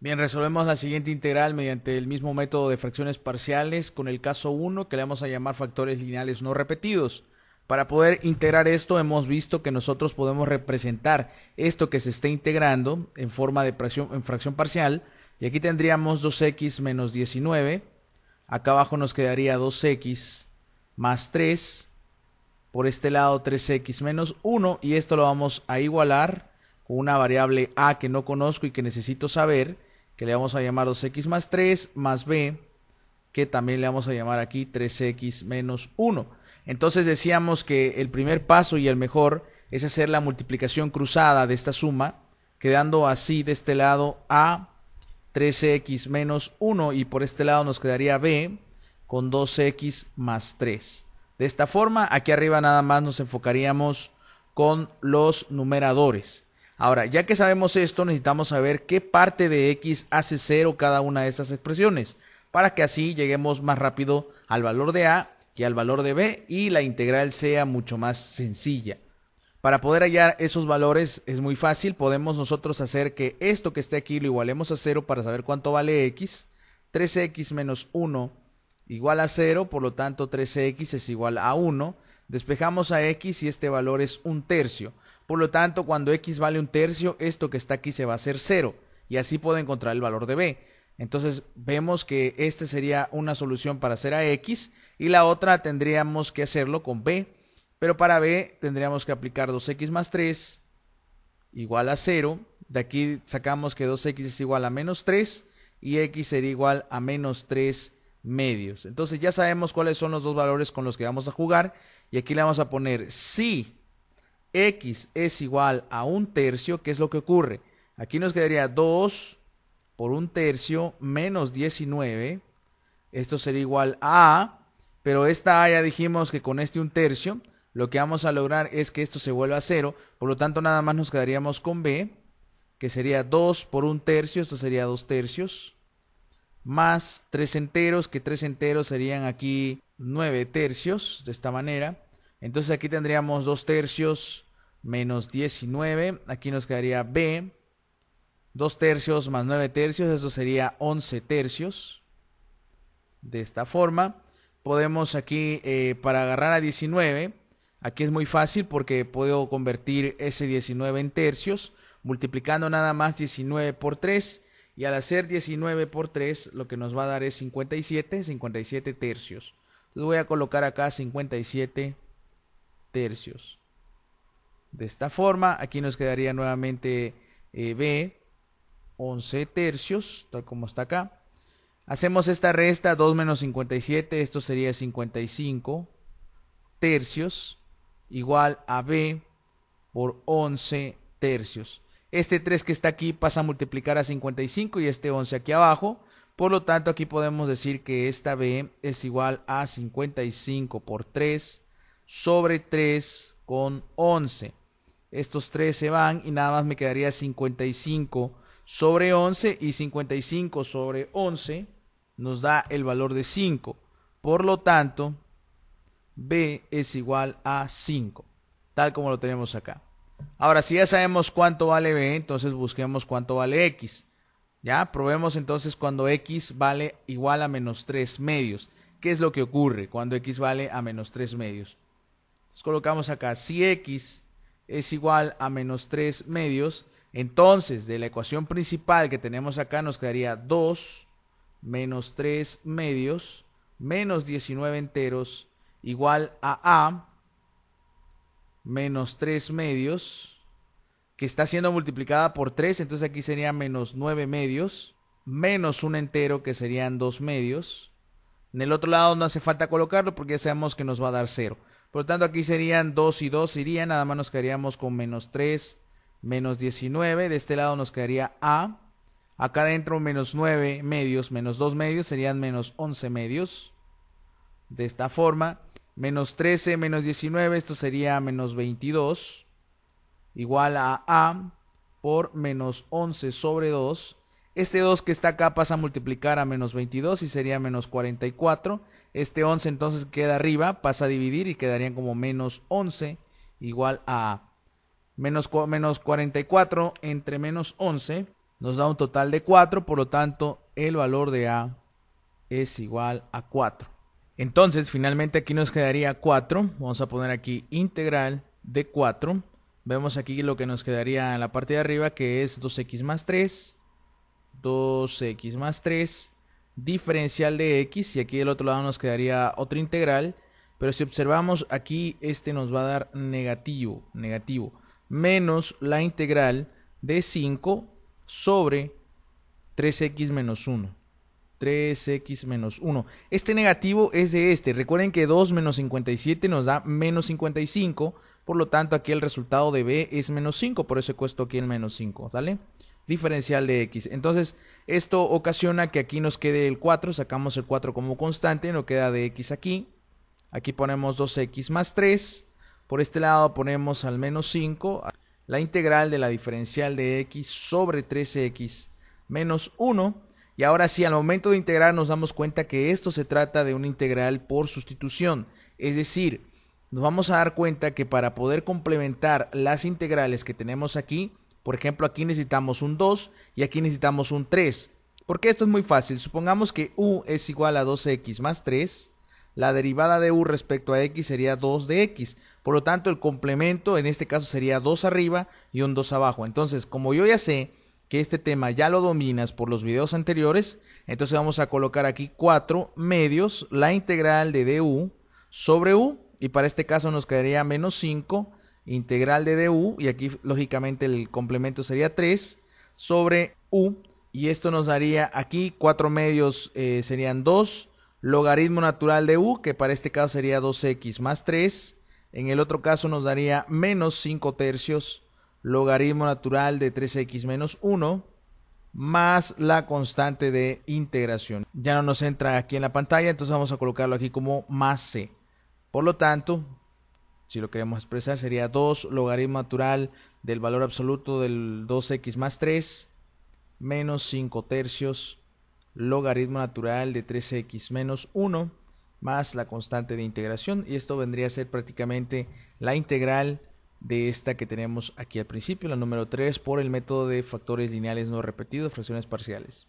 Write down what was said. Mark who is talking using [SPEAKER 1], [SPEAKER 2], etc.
[SPEAKER 1] Bien, resolvemos la siguiente integral mediante el mismo método de fracciones parciales con el caso 1 que le vamos a llamar factores lineales no repetidos. Para poder integrar esto hemos visto que nosotros podemos representar esto que se está integrando en forma de fracción, en fracción parcial. Y aquí tendríamos 2x menos 19. Acá abajo nos quedaría 2x más 3. Por este lado 3x menos 1. Y esto lo vamos a igualar con una variable a que no conozco y que necesito saber que le vamos a llamar 2x más 3 más b, que también le vamos a llamar aquí 3x menos 1. Entonces decíamos que el primer paso y el mejor es hacer la multiplicación cruzada de esta suma, quedando así de este lado a 3x menos 1 y por este lado nos quedaría b con 2x más 3. De esta forma, aquí arriba nada más nos enfocaríamos con los numeradores. Ahora, ya que sabemos esto, necesitamos saber qué parte de x hace cero cada una de estas expresiones, para que así lleguemos más rápido al valor de a que al valor de b y la integral sea mucho más sencilla. Para poder hallar esos valores es muy fácil, podemos nosotros hacer que esto que esté aquí lo igualemos a cero para saber cuánto vale x. 3x menos 1 igual a 0, por lo tanto 3x es igual a 1. Despejamos a x y este valor es un tercio. Por lo tanto, cuando x vale un tercio, esto que está aquí se va a hacer cero. Y así puedo encontrar el valor de b. Entonces vemos que esta sería una solución para hacer a x y la otra tendríamos que hacerlo con b. Pero para b tendríamos que aplicar 2x más 3 igual a 0. De aquí sacamos que 2x es igual a menos 3 y x sería igual a menos 3 medios. Entonces ya sabemos cuáles son los dos valores con los que vamos a jugar y aquí le vamos a poner sí x es igual a un tercio, ¿qué es lo que ocurre? Aquí nos quedaría 2 por un tercio menos 19. Esto sería igual a, a. pero esta a ya dijimos que con este un tercio, lo que vamos a lograr es que esto se vuelva a 0. Por lo tanto, nada más nos quedaríamos con b, que sería 2 por un tercio, esto sería 2 tercios, más 3 enteros, que 3 enteros serían aquí 9 tercios, de esta manera entonces aquí tendríamos 2 tercios menos 19. Aquí nos quedaría B. 2 tercios más 9 tercios, eso sería 11 tercios. De esta forma, podemos aquí, eh, para agarrar a 19, aquí es muy fácil porque puedo convertir ese 19 en tercios, multiplicando nada más 19 por 3. Y al hacer 19 por 3, lo que nos va a dar es 57, 57 tercios. Entonces voy a colocar acá 57 tercios. De esta forma, aquí nos quedaría nuevamente eh, B, 11 tercios, tal como está acá. Hacemos esta resta, 2 menos 57, esto sería 55 tercios, igual a B por 11 tercios. Este 3 que está aquí pasa a multiplicar a 55 y este 11 aquí abajo. Por lo tanto, aquí podemos decir que esta B es igual a 55 por 3 sobre 3 con 11. Estos 3 se van y nada más me quedaría 55 sobre 11 y 55 sobre 11 nos da el valor de 5. Por lo tanto, B es igual a 5, tal como lo tenemos acá. Ahora, si ya sabemos cuánto vale B, entonces busquemos cuánto vale X. Ya, probemos entonces cuando X vale igual a menos 3 medios. ¿Qué es lo que ocurre cuando X vale a menos 3 medios? Entonces colocamos acá, si x es igual a menos 3 medios, entonces de la ecuación principal que tenemos acá nos quedaría 2 menos 3 medios menos 19 enteros igual a a menos 3 medios, que está siendo multiplicada por 3, entonces aquí sería menos 9 medios, menos 1 entero, que serían 2 medios. En el otro lado no hace falta colocarlo porque ya sabemos que nos va a dar 0. Por lo tanto, aquí serían 2 y 2 irían, nada más nos quedaríamos con menos 3, menos 19. De este lado nos quedaría A. Acá adentro menos 9 medios, menos 2 medios, serían menos 11 medios. De esta forma, menos 13, menos 19, esto sería menos 22. Igual a A por menos 11 sobre 2 este 2 que está acá pasa a multiplicar a menos 22 y sería menos 44. Este 11 entonces queda arriba, pasa a dividir y quedaría como menos 11 igual a menos 44 entre menos 11 nos da un total de 4, por lo tanto el valor de A es igual a 4. Entonces finalmente aquí nos quedaría 4, vamos a poner aquí integral de 4, vemos aquí lo que nos quedaría en la parte de arriba que es 2x más 3 2x más 3 diferencial de x y aquí del otro lado nos quedaría otra integral. Pero si observamos aquí, este nos va a dar negativo, negativo, menos la integral de 5 sobre 3x menos 1. 3x menos 1. Este negativo es de este. Recuerden que 2 menos 57 nos da menos 55. Por lo tanto, aquí el resultado de b es menos 5. Por eso he puesto aquí el menos 5. ¿Vale? diferencial de x. Entonces, esto ocasiona que aquí nos quede el 4, sacamos el 4 como constante, nos queda de x aquí. Aquí ponemos 2x más 3. Por este lado ponemos al menos 5. La integral de la diferencial de x sobre 3x menos 1. Y ahora sí, al momento de integrar nos damos cuenta que esto se trata de una integral por sustitución. Es decir, nos vamos a dar cuenta que para poder complementar las integrales que tenemos aquí, por ejemplo, aquí necesitamos un 2 y aquí necesitamos un 3. Porque esto es muy fácil. Supongamos que u es igual a 2x más 3. La derivada de u respecto a x sería 2 de x. Por lo tanto, el complemento en este caso sería 2 arriba y un 2 abajo. Entonces, como yo ya sé que este tema ya lo dominas por los videos anteriores, entonces vamos a colocar aquí 4 medios la integral de du sobre u. Y para este caso nos quedaría menos 5 integral de du, y aquí lógicamente el complemento sería 3, sobre u, y esto nos daría aquí 4 medios eh, serían 2, logaritmo natural de u, que para este caso sería 2x más 3, en el otro caso nos daría menos 5 tercios, logaritmo natural de 3x menos 1, más la constante de integración. Ya no nos entra aquí en la pantalla, entonces vamos a colocarlo aquí como más c. Por lo tanto, si lo queremos expresar, sería 2 logaritmo natural del valor absoluto del 2x más 3 menos 5 tercios logaritmo natural de 3x menos 1 más la constante de integración y esto vendría a ser prácticamente la integral de esta que tenemos aquí al principio, la número 3, por el método de factores lineales no repetidos, fracciones parciales.